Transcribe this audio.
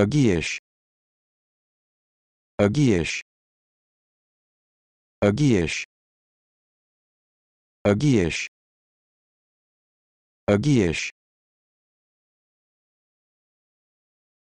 Агиеш. Агиеш. Агиеш. Агиеш. Агиеш.